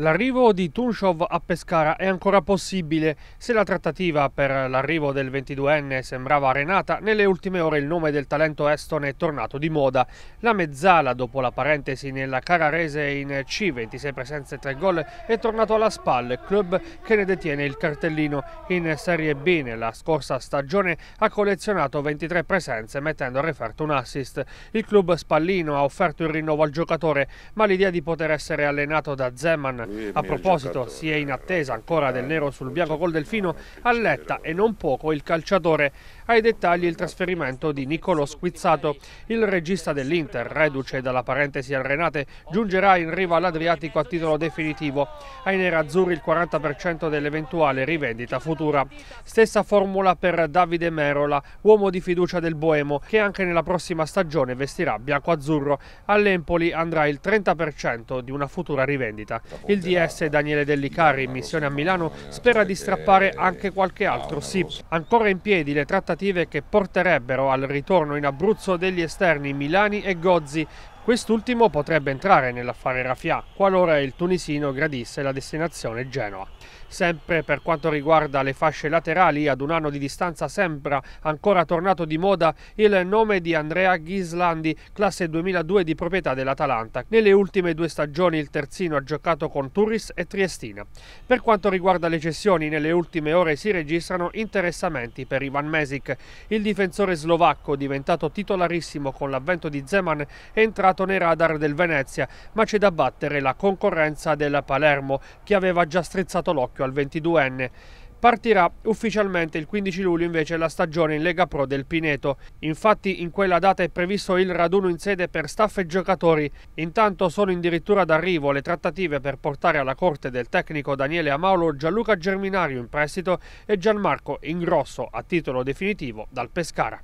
L'arrivo di Tunshov a Pescara è ancora possibile. Se la trattativa per l'arrivo del 22enne sembrava arenata, nelle ultime ore il nome del talento estone è tornato di moda. La mezzala, dopo la parentesi nella Cararese in C, 26 presenze e 3 gol, è tornato alla Spal, club che ne detiene il cartellino. In Serie B nella scorsa stagione ha collezionato 23 presenze mettendo a referto un assist. Il club spallino ha offerto il rinnovo al giocatore, ma l'idea di poter essere allenato da Zeman a proposito, si è in attesa ancora del nero sul bianco col Delfino, alletta e non poco il calciatore. Ai dettagli il trasferimento di Niccolò Squizzato, il regista dell'Inter, reduce dalla parentesi al Renate, giungerà in riva all'Adriatico a titolo definitivo. Ai nerazzurri il 40% dell'eventuale rivendita futura. Stessa formula per Davide Merola, uomo di fiducia del Boemo, che anche nella prossima stagione vestirà bianco-azzurro. All'Empoli andrà il 30% di una futura rivendita. Il il DS Daniele Dellicari in missione a Milano spera di strappare anche qualche altro sì. Ancora in piedi le trattative che porterebbero al ritorno in Abruzzo degli esterni Milani e Gozzi Quest'ultimo potrebbe entrare nell'affare Rafia qualora il tunisino gradisse la destinazione Genoa. Sempre per quanto riguarda le fasce laterali, ad un anno di distanza sembra ancora tornato di moda il nome di Andrea Ghislandi, classe 2002 di proprietà dell'Atalanta. Nelle ultime due stagioni il terzino ha giocato con Turris e Triestina. Per quanto riguarda le cessioni, nelle ultime ore si registrano interessamenti per Ivan Mesic. Il difensore slovacco, diventato titolarissimo con l'avvento di Zeman, è entrato piazzato nei radar del Venezia, ma c'è da battere la concorrenza del Palermo, che aveva già strizzato l'occhio al 22enne. Partirà ufficialmente il 15 luglio invece la stagione in Lega Pro del Pineto. Infatti in quella data è previsto il raduno in sede per staff e giocatori. Intanto sono addirittura d'arrivo le trattative per portare alla corte del tecnico Daniele Amaulo Gianluca Germinario in prestito e Gianmarco Ingrosso a titolo definitivo dal Pescara.